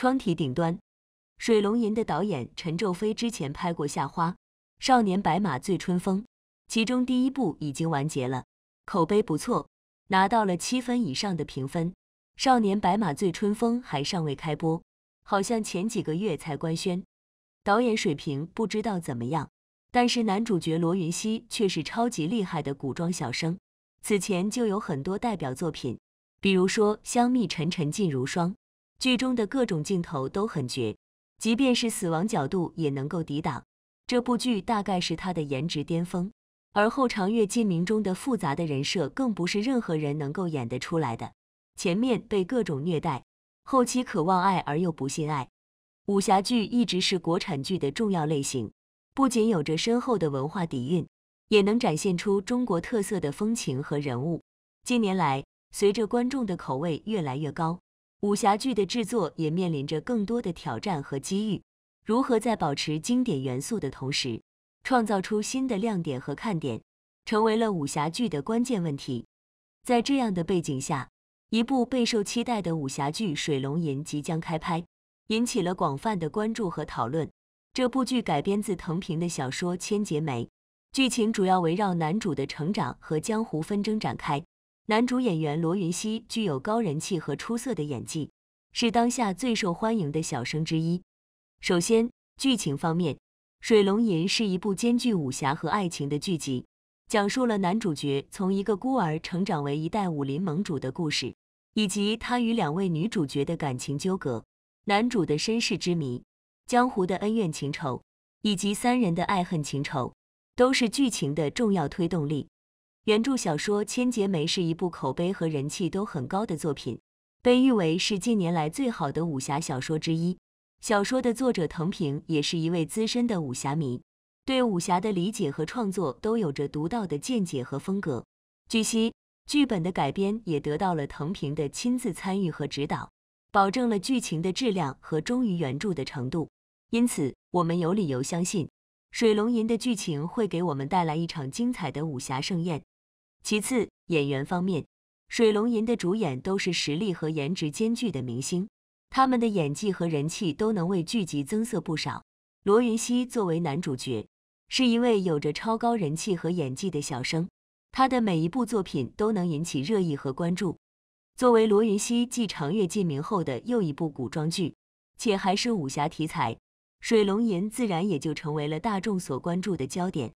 窗体顶端，《水龙吟》的导演陈宙飞之前拍过《夏花》，《少年白马醉春风》，其中第一部已经完结了，口碑不错，拿到了七分以上的评分。《少年白马醉春风》还尚未开播，好像前几个月才官宣。导演水平不知道怎么样，但是男主角罗云熙却是超级厉害的古装小生，此前就有很多代表作品，比如说《香蜜沉沉烬如霜》。剧中的各种镜头都很绝，即便是死亡角度也能够抵挡。这部剧大概是他的颜值巅峰，而后长月烬明中的复杂的人设更不是任何人能够演得出来的。前面被各种虐待，后期渴望爱而又不信爱。武侠剧一直是国产剧的重要类型，不仅有着深厚的文化底蕴，也能展现出中国特色的风情和人物。近年来，随着观众的口味越来越高。武侠剧的制作也面临着更多的挑战和机遇，如何在保持经典元素的同时，创造出新的亮点和看点，成为了武侠剧的关键问题。在这样的背景下，一部备受期待的武侠剧《水龙吟》即将开拍，引起了广泛的关注和讨论。这部剧改编自藤萍的小说《千劫梅》，剧情主要围绕男主的成长和江湖纷争展开。男主演员罗云熙具有高人气和出色的演技，是当下最受欢迎的小生之一。首先，剧情方面，《水龙吟》是一部兼具武侠和爱情的剧集，讲述了男主角从一个孤儿成长为一代武林盟主的故事，以及他与两位女主角的感情纠葛。男主的身世之谜、江湖的恩怨情仇，以及三人的爱恨情仇，都是剧情的重要推动力。原著小说《千劫梅》是一部口碑和人气都很高的作品，被誉为是近年来最好的武侠小说之一。小说的作者藤平也是一位资深的武侠迷，对武侠的理解和创作都有着独到的见解和风格。据悉，剧本的改编也得到了藤平的亲自参与和指导，保证了剧情的质量和忠于原著的程度。因此，我们有理由相信，《水龙吟》的剧情会给我们带来一场精彩的武侠盛宴。其次，演员方面，《水龙吟》的主演都是实力和颜值兼具的明星，他们的演技和人气都能为剧集增色不少。罗云熙作为男主角，是一位有着超高人气和演技的小生，他的每一部作品都能引起热议和关注。作为罗云熙继《长月烬明》后的又一部古装剧，且还是武侠题材，《水龙吟》自然也就成为了大众所关注的焦点。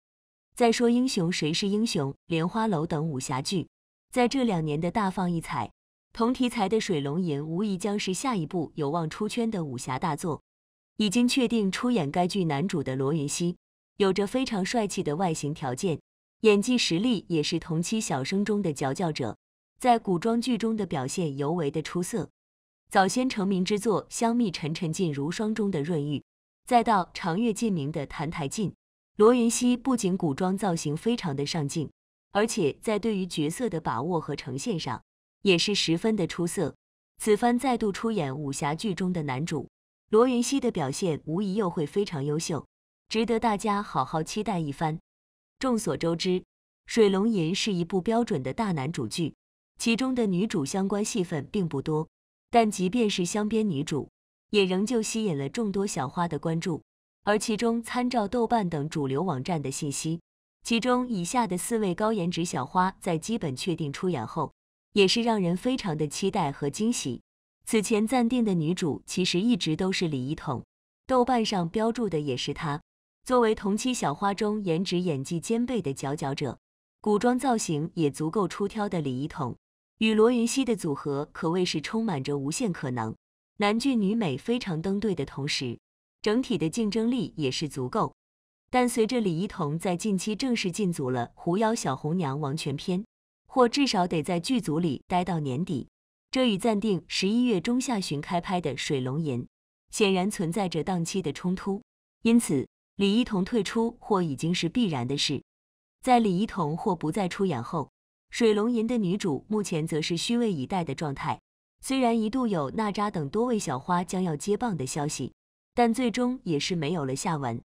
再说英雄，谁是英雄？莲花楼等武侠剧，在这两年的大放异彩，同题材的《水龙吟》无疑将是下一部有望出圈的武侠大作。已经确定出演该剧男主的罗云熙，有着非常帅气的外形条件，演技实力也是同期小生中的佼佼者，在古装剧中的表现尤为的出色。早先成名之作《香蜜沉沉烬如霜》中的润玉，再到《长月烬明》的澹台烬。罗云熙不仅古装造型非常的上镜，而且在对于角色的把握和呈现上也是十分的出色。此番再度出演武侠剧中的男主，罗云熙的表现无疑又会非常优秀，值得大家好好期待一番。众所周知，《水龙吟》是一部标准的大男主剧，其中的女主相关戏份并不多，但即便是香编女主，也仍旧吸引了众多小花的关注。而其中参照豆瓣等主流网站的信息，其中以下的四位高颜值小花在基本确定出演后，也是让人非常的期待和惊喜。此前暂定的女主其实一直都是李一桐，豆瓣上标注的也是她。作为同期小花中颜值演技兼备的佼佼者，古装造型也足够出挑的李一桐，与罗云熙的组合可谓是充满着无限可能。男俊女美非常登对的同时。整体的竞争力也是足够，但随着李一桐在近期正式进组了《狐妖小红娘·王权篇》，或至少得在剧组里待到年底，这与暂定十一月中下旬开拍的《水龙吟》显然存在着档期的冲突，因此李一桐退出或已经是必然的事。在李一桐或不再出演后，《水龙吟》的女主目前则是虚位以待的状态，虽然一度有娜扎等多位小花将要接棒的消息。但最终也是没有了下文。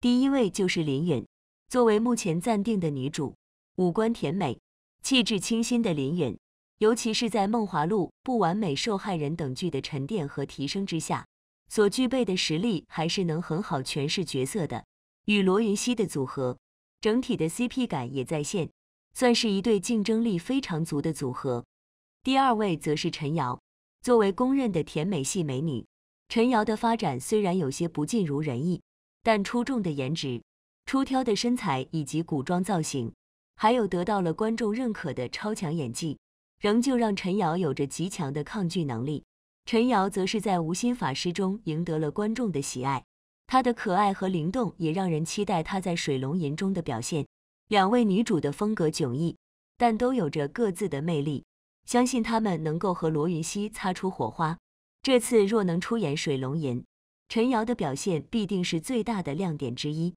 第一位就是林允，作为目前暂定的女主，五官甜美、气质清新的林允，尤其是在《梦华录》《不完美受害人》等剧的沉淀和提升之下，所具备的实力还是能很好诠释角色的。与罗云熙的组合，整体的 CP 感也在线，算是一对竞争力非常足的组合。第二位则是陈瑶，作为公认的甜美系美女。陈瑶的发展虽然有些不尽如人意，但出众的颜值、出挑的身材以及古装造型，还有得到了观众认可的超强演技，仍旧让陈瑶有着极强的抗拒能力。陈瑶则是在《无心法师》中赢得了观众的喜爱，她的可爱和灵动也让人期待她在《水龙吟》中的表现。两位女主的风格迥异，但都有着各自的魅力，相信她们能够和罗云熙擦出火花。这次若能出演《水龙吟》，陈瑶的表现必定是最大的亮点之一。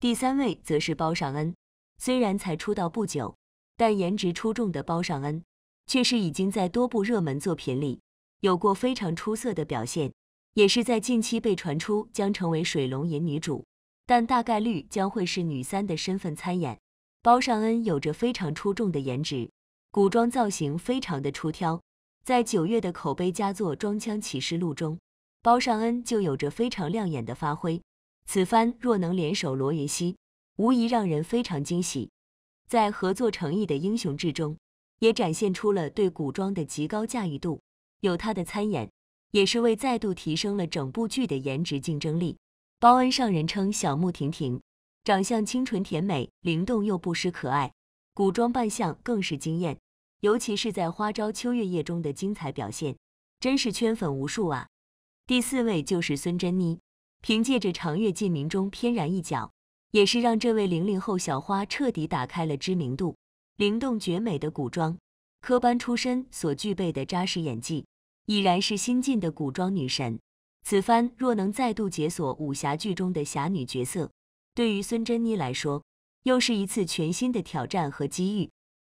第三位则是包上恩，虽然才出道不久，但颜值出众的包上恩却是已经在多部热门作品里有过非常出色的表现，也是在近期被传出将成为《水龙吟》女主，但大概率将会是女三的身份参演。包上恩有着非常出众的颜值，古装造型非常的出挑。在九月的口碑佳作《装腔启示录》中，包上恩就有着非常亮眼的发挥。此番若能联手罗云熙，无疑让人非常惊喜。在合作诚意的英雄之中，也展现出了对古装的极高驾驭度。有他的参演，也是为再度提升了整部剧的颜值竞争力。包恩上人称小穆婷婷，长相清纯甜美，灵动又不失可爱，古装扮相更是惊艳。尤其是在《花朝秋月夜》中的精彩表现，真是圈粉无数啊！第四位就是孙珍妮，凭借着《长月烬明》中翩然一角，也是让这位零零后小花彻底打开了知名度。灵动绝美的古装，科班出身所具备的扎实演技，已然是新晋的古装女神。此番若能再度解锁武侠剧中的侠女角色，对于孙珍妮来说，又是一次全新的挑战和机遇。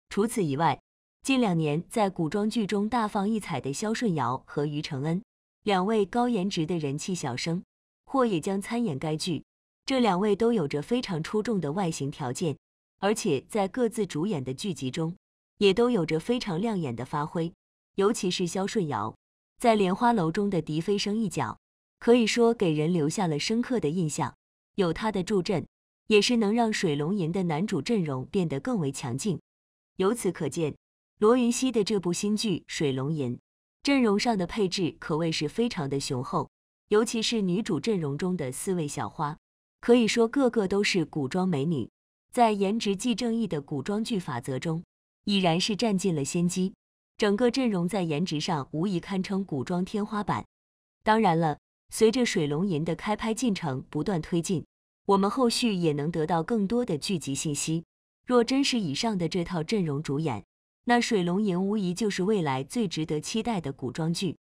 除此以外，近两年在古装剧中大放异彩的肖顺尧和于承恩两位高颜值的人气小生，或也将参演该剧。这两位都有着非常出众的外形条件，而且在各自主演的剧集中，也都有着非常亮眼的发挥。尤其是肖顺尧，在《莲花楼》中的笛飞声一角，可以说给人留下了深刻的印象。有他的助阵，也是能让《水龙吟》的男主阵容变得更为强劲。由此可见。罗云熙的这部新剧《水龙吟》，阵容上的配置可谓是非常的雄厚，尤其是女主阵容中的四位小花，可以说个个都是古装美女，在颜值即正义的古装剧法则中，已然是占尽了先机。整个阵容在颜值上无疑堪称古装天花板。当然了，随着《水龙吟》的开拍进程不断推进，我们后续也能得到更多的剧集信息。若真是以上的这套阵容主演，那《水龙吟》无疑就是未来最值得期待的古装剧。